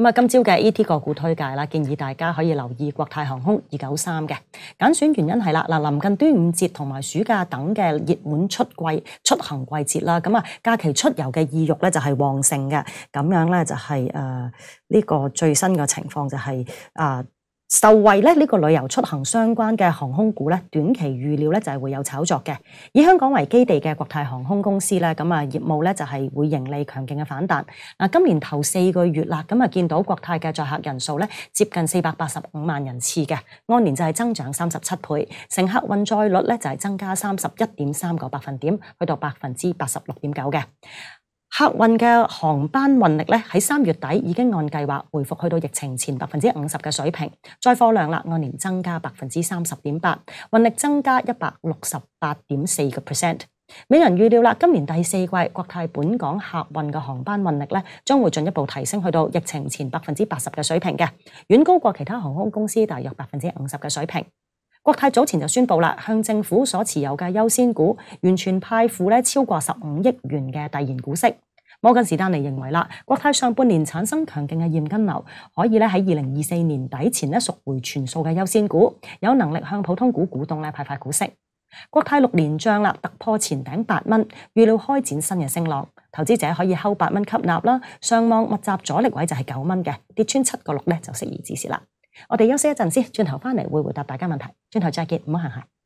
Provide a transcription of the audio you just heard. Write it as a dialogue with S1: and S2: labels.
S1: 咁啊，今朝嘅 ET 个股推介啦，建议大家可以留意国泰航空二九三嘅拣选原因系啦，嗱，临近端午节同埋暑假等嘅热门出季出行季节啦，咁啊，假期出游嘅意欲咧就系旺盛嘅，咁样咧就系诶呢个最新嘅情况就系啊。受惠咧，呢个旅游出行相关嘅航空股咧，短期预料咧就系会有炒作嘅。以香港为基地嘅国泰航空公司咧，咁啊业务咧就系会盈利强劲嘅反弹。嗱，今年头四个月啦，咁啊见到国泰嘅载客人数咧接近四百八十五万人次嘅，按年就系增长三十七倍，乘客运载率咧就系增加三十一点三个百分点，去到百分之八十六点九嘅。客运嘅航班运力咧，喺三月底已经按计划回复去到疫情前百分之五十嘅水平。载货量啦，按年增加百分之三十点八，运力增加一百六十八点四个 percent。美人预料啦，今年第四季国泰本港客运嘅航班运力咧，将会进一步提升去到疫情前百分之八十嘅水平嘅，远高过其他航空公司大约百分之五十嘅水平。国泰早前就宣布啦，向政府所持有嘅优先股完全派付咧超过十五亿元嘅递延股息。摩根士丹利认为啦，国泰上半年产生强劲嘅现金流，可以咧喺二零二四年底前咧赎回全数嘅优先股，有能力向普通股股东咧派发股息。国泰六年涨啦，突破前顶八蚊，预料开展新嘅升浪，投资者可以收八蚊吸纳啦。上望密集阻力位就系九蚊嘅，跌穿七个六咧就适宜止蚀啦。我哋休息一阵先，转头翻嚟会回答大家问题，转头再见，唔好行开。